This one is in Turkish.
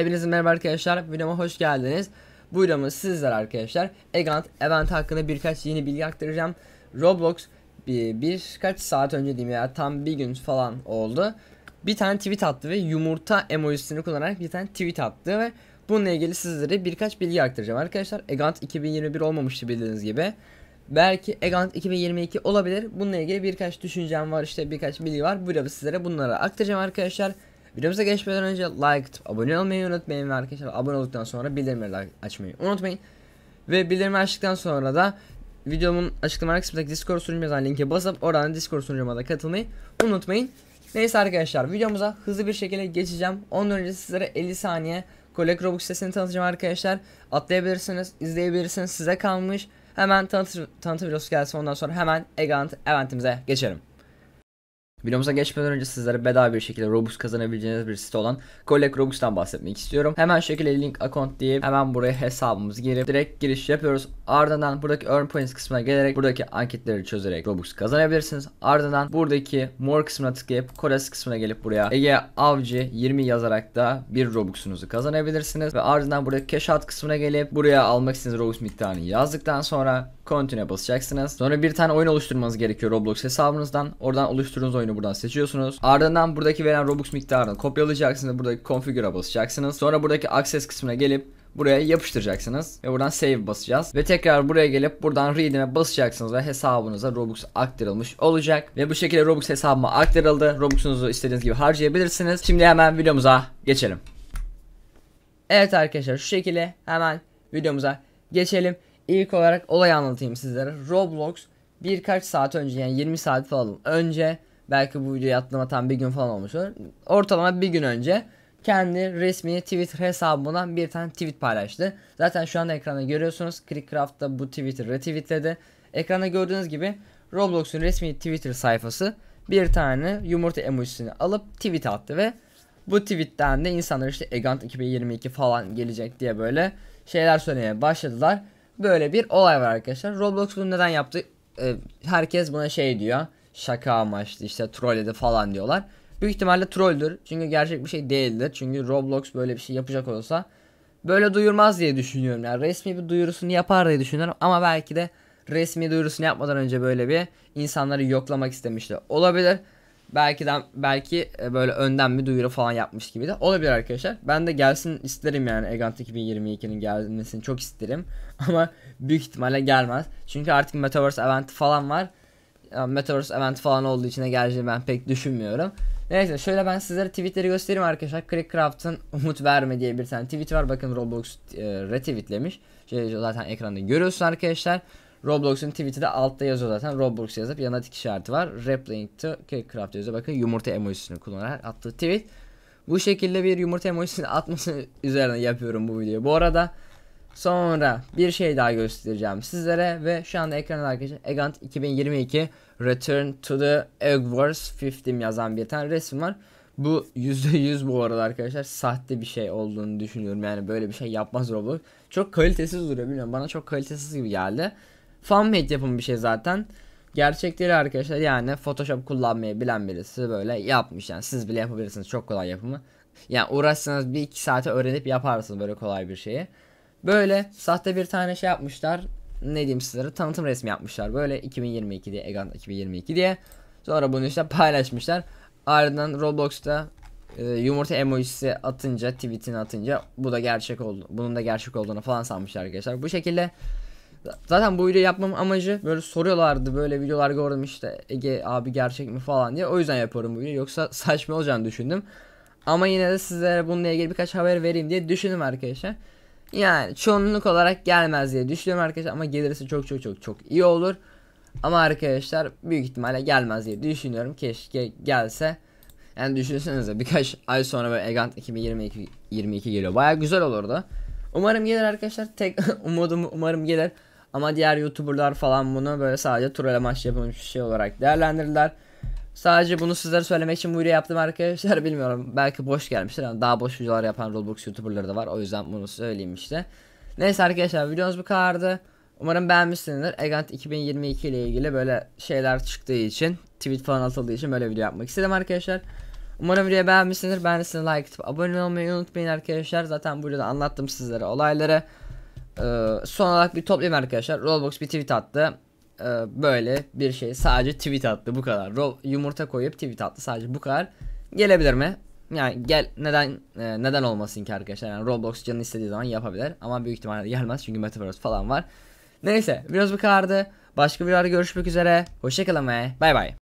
Hepinize merhaba arkadaşlar. Videoma hoş geldiniz. Bu videomda sizler arkadaşlar Egant Event hakkında birkaç yeni bilgi aktaracağım. Roblox bir, birkaç saat önce diyeyim ya tam bir gün falan oldu. Bir tane tweet attı ve yumurta emojisini kullanarak bir tane tweet attı ve bununla ilgili sizlere birkaç bilgi aktaracağım arkadaşlar. Egant 2021 olmamıştı bildiğiniz gibi. Belki Egant 2022 olabilir. Bununla ilgili birkaç düşüncem var işte birkaç bilgi var. Bu videoda sizlere bunları aktaracağım arkadaşlar. Videomuza geçmeden önce like abone olmayı unutmayın ve arkadaşlar abone olduktan sonra bildirimleri açmayı unutmayın. Ve bildirimi açtıktan sonra da videomun açıklama kısmındaki Discord sunucu yazan linke basıp oradan Discord sunucuma da katılmayı unutmayın. Neyse arkadaşlar videomuza hızlı bir şekilde geçeceğim. Ondan önce sizlere 50 saniye Collect Robux sitesini tanıtacağım arkadaşlar. Atlayabilirsiniz, izleyebilirsiniz size kalmış. Hemen tanıtı, tanıtı videosu gelsin ondan sonra hemen Egant eventimize geçelim. Videomuza geçmeden önce sizlere bedava bir şekilde Robux kazanabileceğiniz bir site olan Collect Robux'tan bahsetmek istiyorum. Hemen şekilde link account diye hemen buraya hesabımız girip direkt giriş yapıyoruz. Ardından buradaki earn points kısmına gelerek buradaki anketleri çözerek Robux kazanabilirsiniz. Ardından buradaki more kısmına tıklayıp Kores kısmına gelip buraya Ege Avcı 20 yazarak da bir Robux'unuzu kazanabilirsiniz. Ve ardından buradaki cash out kısmına gelip buraya almak istediğiniz Robux miktarını yazdıktan sonra Continue e basacaksınız. Sonra bir tane oyun oluşturmanız gerekiyor Roblox hesabınızdan. Oradan oluşturduğunuz oyunu opsiyonu buradan seçiyorsunuz. Ardından buradaki veren Robux miktarını kopyalayacaksınız. Buradaki configure'a basacaksınız. Sonra buradaki access kısmına gelip buraya yapıştıracaksınız ve buradan save basacağız ve tekrar buraya gelip buradan read'ime basacaksınız ve hesabınıza Robux aktarılmış olacak ve bu şekilde Robux hesabıma aktarıldı. Robux'unuzu istediğiniz gibi harcayabilirsiniz. Şimdi hemen videomuza geçelim. Evet arkadaşlar şu şekilde hemen videomuza geçelim. İlk olarak olayı anlatayım sizlere. Roblox birkaç saat önce yani 20 saat falan önce Belki bu videoyu atlama tam bir gün falan olmuş olur. Ortalama bir gün önce kendi resmi Twitter hesabından bir tane tweet paylaştı. Zaten şu anda ekranda görüyorsunuz. Clickcraft da bu tweet'i retweetledi. Ekranda gördüğünüz gibi Roblox'un resmi Twitter sayfası bir tane yumurta emojisini alıp tweet attı ve bu tweetten de insanlar işte Egant 2022 falan gelecek diye böyle şeyler söylemeye başladılar. Böyle bir olay var arkadaşlar. Roblox bunu neden yaptı? Ee, herkes buna şey diyor şaka amaçlı işte trolledi falan diyorlar. Büyük ihtimalle trolldür. Çünkü gerçek bir şey değildir. Çünkü Roblox böyle bir şey yapacak olsa böyle duyurmaz diye düşünüyorum. Yani resmi bir duyurusunu yapar diye düşünüyorum ama belki de resmi duyurusunu yapmadan önce böyle bir insanları yoklamak istemişti. Olabilir. Belki de belki e, böyle önden bir duyuru falan yapmış gibi de olabilir arkadaşlar. Ben de gelsin isterim yani Egant 2022'nin gelmesini çok isterim. Ama büyük ihtimalle gelmez. Çünkü artık Metaverse event falan var. Metaverse event falan olduğu için de geleceğini ben pek düşünmüyorum. Neyse şöyle ben sizlere tweetleri göstereyim arkadaşlar. Clickcraft'ın umut verme diye bir tane tweet var. Bakın Roblox e, retweetlemiş. Şey, zaten ekranda görüyorsun arkadaşlar. Roblox'un tweet'i de altta yazıyor zaten. Roblox yazıp yanına tik işareti var. Replaying to Clickcraft yazıyor. Bakın yumurta emojisini kullanarak attığı tweet. Bu şekilde bir yumurta emojisini atması üzerine yapıyorum bu videoyu. Bu arada Sonra bir şey daha göstereceğim sizlere ve şu anda ekranda arkadaşlar Egant 2022 Return to the Egg Wars 15 yazan bir tane resim var. Bu %100 bu arada arkadaşlar sahte bir şey olduğunu düşünüyorum. Yani böyle bir şey yapmaz Roblox. Çok kalitesiz duruyor bilmiyorum. Bana çok kalitesiz gibi geldi. Fanmade yapım bir şey zaten. Gerçekleri arkadaşlar yani Photoshop kullanmayı bilen birisi böyle yapmış. Yani siz bile yapabilirsiniz. Çok kolay yapımı. Yani uğraşsanız bir iki saate öğrenip yaparsınız böyle kolay bir şeyi. Böyle sahte bir tane şey yapmışlar. Ne diyeyim sizlere tanıtım resmi yapmışlar. Böyle 2022 diye Egant 2022 diye. Sonra bunu işte paylaşmışlar. Ardından Roblox'ta e, yumurta emojisi atınca tweetini atınca bu da gerçek oldu. Bunun da gerçek olduğunu falan sanmışlar arkadaşlar. Bu şekilde zaten bu video yapmam amacı böyle soruyorlardı böyle videolar gördüm işte Ege abi gerçek mi falan diye. O yüzden yapıyorum bu videoyu. Yoksa saçma olacağını düşündüm. Ama yine de sizlere bununla ilgili birkaç haber vereyim diye düşündüm arkadaşlar. Yani çoğunluk olarak gelmez diye düşünüyorum arkadaşlar ama gelirse çok çok çok çok iyi olur. Ama arkadaşlar büyük ihtimalle gelmez diye düşünüyorum. Keşke gelse. Yani düşünsenize birkaç ay sonra böyle Egant 2022 22 geliyor. Baya güzel olurdu. Umarım gelir arkadaşlar. Tek umudum umarım gelir. Ama diğer YouTuber'lar falan bunu böyle sadece troll amaçlı yapılmış bir şey olarak değerlendirirler. Sadece bunu sizlere söylemek için bu video yaptım arkadaşlar bilmiyorum. Belki boş gelmiştir ama daha boş videolar yapan Roblox YouTuber'ları da var. O yüzden bunu söyleyeyim işte. Neyse arkadaşlar videomuz bu kadardı. Umarım beğenmişsinizdir. Egant 2022 ile ilgili böyle şeyler çıktığı için, tweet falan atıldığı için böyle video yapmak istedim arkadaşlar. Umarım videoyu beğenmişsinizdir. Beğendiyseniz like atıp abone olmayı unutmayın arkadaşlar. Zaten bu videoda anlattım sizlere olayları. Ee, son olarak bir toplayayım arkadaşlar. Roblox bir tweet attı e, böyle bir şey sadece tweet attı bu kadar. Ro yumurta koyup tweet attı sadece bu kadar. Gelebilir mi? Yani gel neden e, neden olmasın ki arkadaşlar? Yani Roblox canı istediği zaman yapabilir ama büyük ihtimalle gelmez çünkü Metaverse falan var. Neyse biraz bu kadardı. Başka bir videoda görüşmek üzere. Hoşçakalın ve bay bay.